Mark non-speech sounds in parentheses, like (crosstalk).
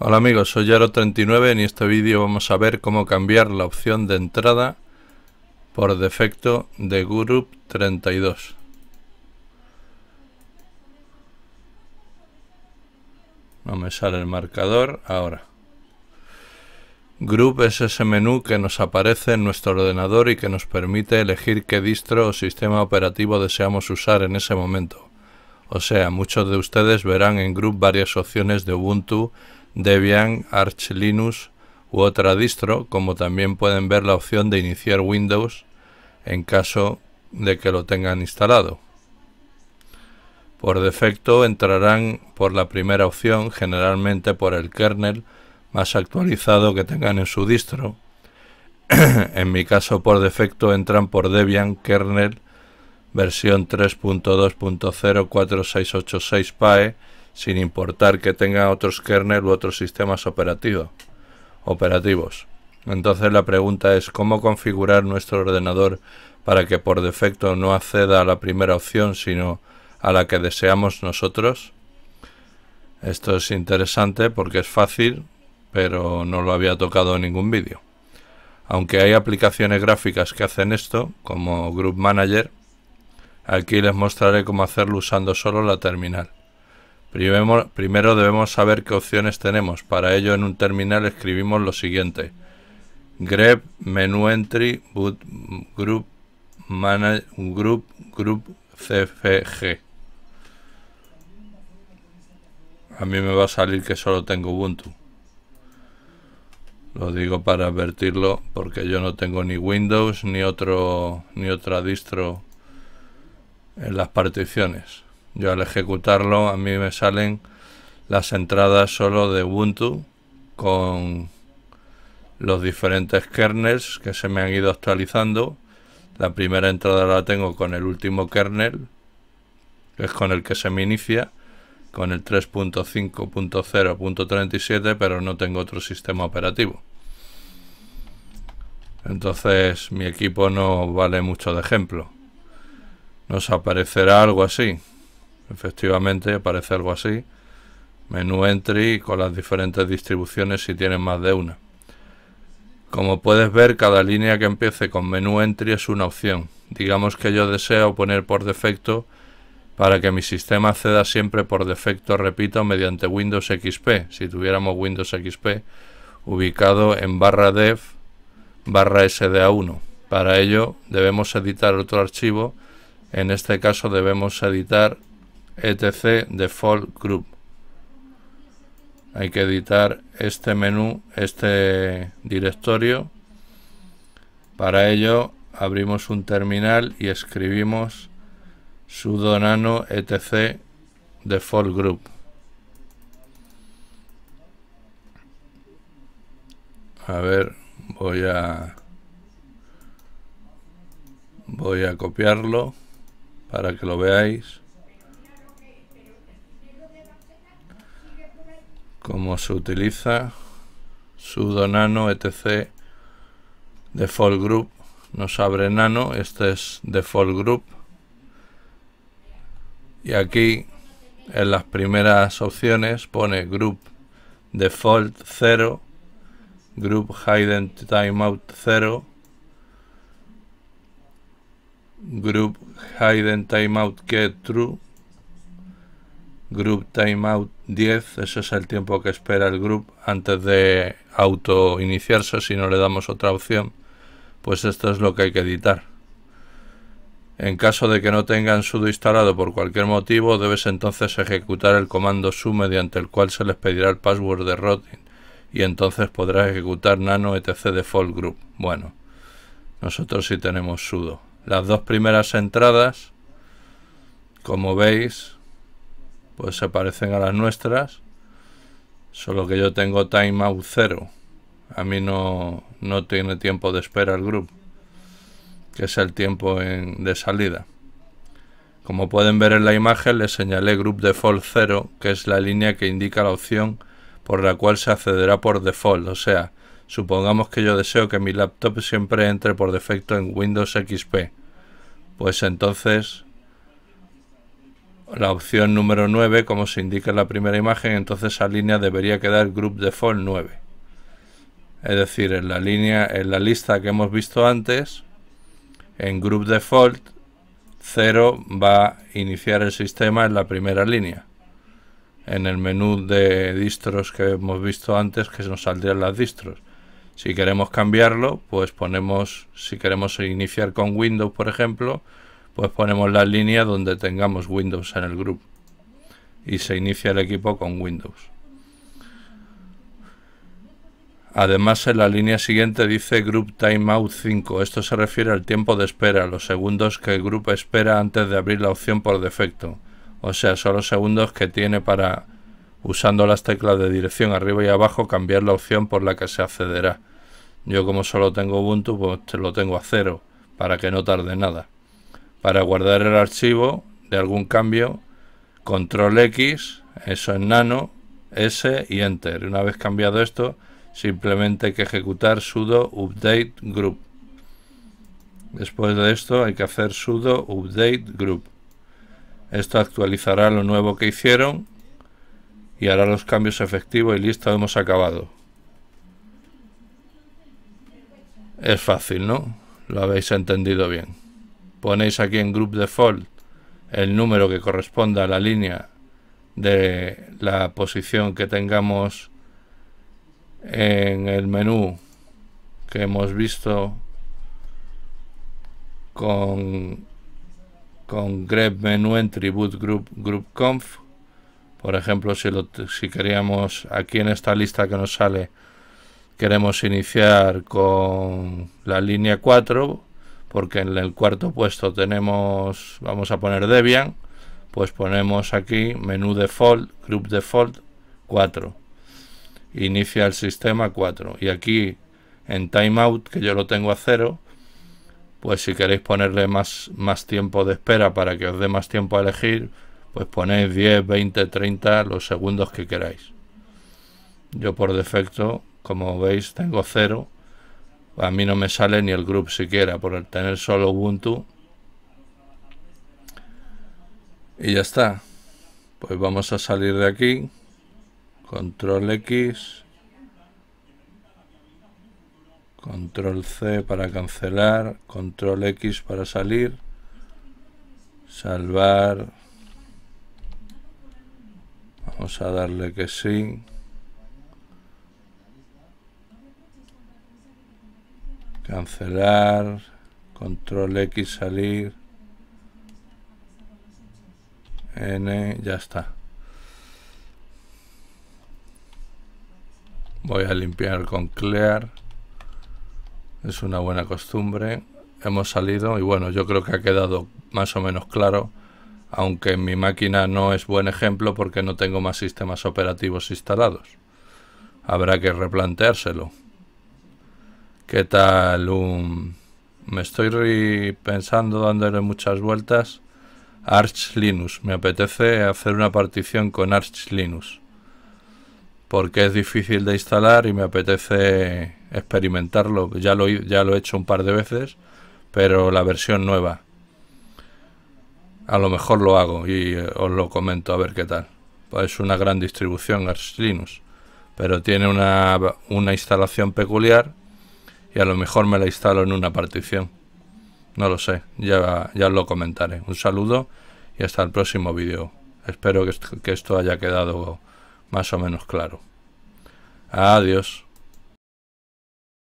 Hola amigos, soy Yaro39 y en este vídeo vamos a ver cómo cambiar la opción de entrada por defecto de Group 32. No me sale el marcador, ahora. Group es ese menú que nos aparece en nuestro ordenador y que nos permite elegir qué distro o sistema operativo deseamos usar en ese momento. O sea, muchos de ustedes verán en Group varias opciones de Ubuntu Debian, Arch Linux u otra distro, como también pueden ver la opción de iniciar Windows en caso de que lo tengan instalado. Por defecto entrarán por la primera opción, generalmente por el kernel más actualizado que tengan en su distro. (clears throat) en mi caso por defecto entran por Debian kernel versión 3.2.04686 PAE sin importar que tenga otros kernel u otros sistemas operativos. Entonces la pregunta es cómo configurar nuestro ordenador para que por defecto no acceda a la primera opción sino a la que deseamos nosotros. Esto es interesante porque es fácil, pero no lo había tocado en ningún vídeo. Aunque hay aplicaciones gráficas que hacen esto, como Group Manager, aquí les mostraré cómo hacerlo usando solo la terminal. Primero, debemos saber qué opciones tenemos. Para ello en un terminal escribimos lo siguiente. grep menu entry boot group manage group group cfg. A mí me va a salir que solo tengo Ubuntu. Lo digo para advertirlo porque yo no tengo ni Windows ni otro ni otra distro en las particiones. Yo al ejecutarlo a mí me salen las entradas solo de Ubuntu con los diferentes kernels que se me han ido actualizando. La primera entrada la tengo con el último kernel, que es con el que se me inicia, con el 3.5.0.37, pero no tengo otro sistema operativo. Entonces mi equipo no vale mucho de ejemplo. Nos aparecerá algo así. Efectivamente, aparece algo así. Menú Entry con las diferentes distribuciones si tienen más de una. Como puedes ver, cada línea que empiece con menú entry es una opción. Digamos que yo deseo poner por defecto para que mi sistema acceda siempre por defecto, repito, mediante Windows XP, si tuviéramos Windows XP, ubicado en barra dev barra SDA1. Para ello debemos editar otro archivo, en este caso debemos editar etc default group hay que editar este menú este directorio para ello abrimos un terminal y escribimos sudo nano etc default group a ver voy a voy a copiarlo para que lo veáis como se utiliza sudo nano etc default group nos abre nano este es default group y aquí en las primeras opciones pone group default 0 group hidden timeout 0 group hidden timeout get true Group Timeout 10, ese es el tiempo que espera el group antes de auto iniciarse, si no le damos otra opción, pues esto es lo que hay que editar. En caso de que no tengan sudo instalado por cualquier motivo, debes entonces ejecutar el comando su mediante el cual se les pedirá el password de routing y entonces podrás ejecutar nano etc default group. Bueno, nosotros sí tenemos sudo. Las dos primeras entradas, como veis, pues se parecen a las nuestras, solo que yo tengo timeout 0. A mí no, no tiene tiempo de espera el grupo, que es el tiempo de salida. Como pueden ver en la imagen, le señalé Group Default 0, que es la línea que indica la opción por la cual se accederá por default. O sea, supongamos que yo deseo que mi laptop siempre entre por defecto en Windows XP. Pues entonces la opción número 9, como se indica en la primera imagen, entonces esa línea debería quedar group default 9. Es decir, en la línea, en la lista que hemos visto antes, en group default 0 va a iniciar el sistema en la primera línea. En el menú de distros que hemos visto antes, que nos saldrían las distros. Si queremos cambiarlo, pues ponemos, si queremos iniciar con Windows, por ejemplo, pues ponemos la línea donde tengamos Windows en el grupo y se inicia el equipo con Windows. Además, en la línea siguiente dice Group Timeout 5. Esto se refiere al tiempo de espera, los segundos que el grupo espera antes de abrir la opción por defecto. O sea, son los segundos que tiene para, usando las teclas de dirección arriba y abajo, cambiar la opción por la que se accederá. Yo como solo tengo Ubuntu, pues lo tengo a cero, para que no tarde nada para guardar el archivo de algún cambio, control X, eso en nano, S y enter. Una vez cambiado esto, simplemente hay que ejecutar sudo update group. Después de esto hay que hacer sudo update group. Esto actualizará lo nuevo que hicieron y hará los cambios efectivos y listo, hemos acabado. Es fácil, ¿no? Lo habéis entendido bien ponéis aquí en Group Default el número que corresponda a la línea de la posición que tengamos en el menú que hemos visto con, con grep menu entry group group conf por ejemplo si, si queríamos aquí en esta lista que nos sale queremos iniciar con la línea 4 porque en el cuarto puesto tenemos, vamos a poner Debian, pues ponemos aquí menú default, group default 4, inicia el sistema 4 y aquí en timeout que yo lo tengo a 0, pues si queréis ponerle más, más tiempo de espera para que os dé más tiempo a elegir, pues ponéis 10, 20, 30, los segundos que queráis. Yo por defecto, como veis, tengo 0 a mí no me sale ni el group siquiera por el tener solo Ubuntu. Y ya está. Pues vamos a salir de aquí. Control X. Control C para cancelar. Control X para salir. Salvar. Vamos a darle que sí. cancelar, control X salir, N, ya está. Voy a limpiar con clear, es una buena costumbre. Hemos salido y bueno, yo creo que ha quedado más o menos claro, aunque en mi máquina no es buen ejemplo porque no tengo más sistemas operativos instalados. Habrá que replanteárselo. ¿Qué tal? me estoy pensando, dándole muchas vueltas. Arch Linux. Me apetece hacer una partición con Arch Linux. Porque es difícil de instalar y me apetece experimentarlo. Ya lo, he hecho un par de veces, pero la versión nueva. A lo mejor lo hago y eh, os lo comento a ver qué tal. es una gran distribución Arch Linux. Pero tiene una, una instalación peculiar y a lo mejor me la instalo en una partición. No lo sé, ya, ya lo comentaré. Un saludo y hasta el próximo vídeo. Espero que esto haya quedado más o menos claro. Adiós.